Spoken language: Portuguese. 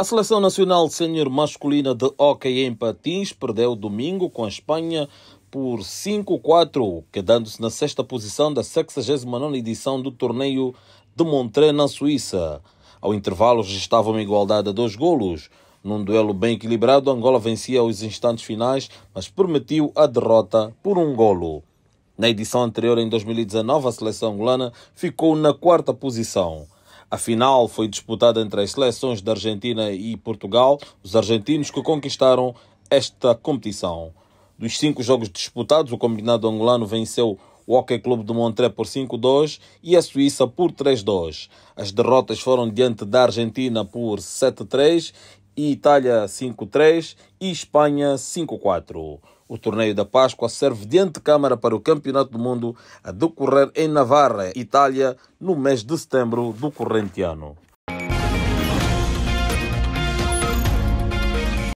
A seleção nacional sênior masculina de hockey em patins perdeu domingo com a Espanha por 5-4, quedando-se na sexta posição da 69ª edição do torneio de Montreux na Suíça. Ao intervalo registava uma igualdade a dois golos. Num duelo bem equilibrado, Angola vencia os instantes finais, mas permitiu a derrota por um golo. Na edição anterior, em 2019, a seleção angolana ficou na quarta posição. A final foi disputada entre as seleções da Argentina e Portugal, os argentinos que conquistaram esta competição. Dos cinco jogos disputados, o combinado angolano venceu o Hockey Clube de Montré por 5-2 e a Suíça por 3-2. As derrotas foram diante da Argentina por 7-3 e Itália 5-3 e Espanha 5-4. O torneio da Páscoa serve de antecâmara para o Campeonato do Mundo a decorrer em Navarra, Itália, no mês de setembro do corrente ano.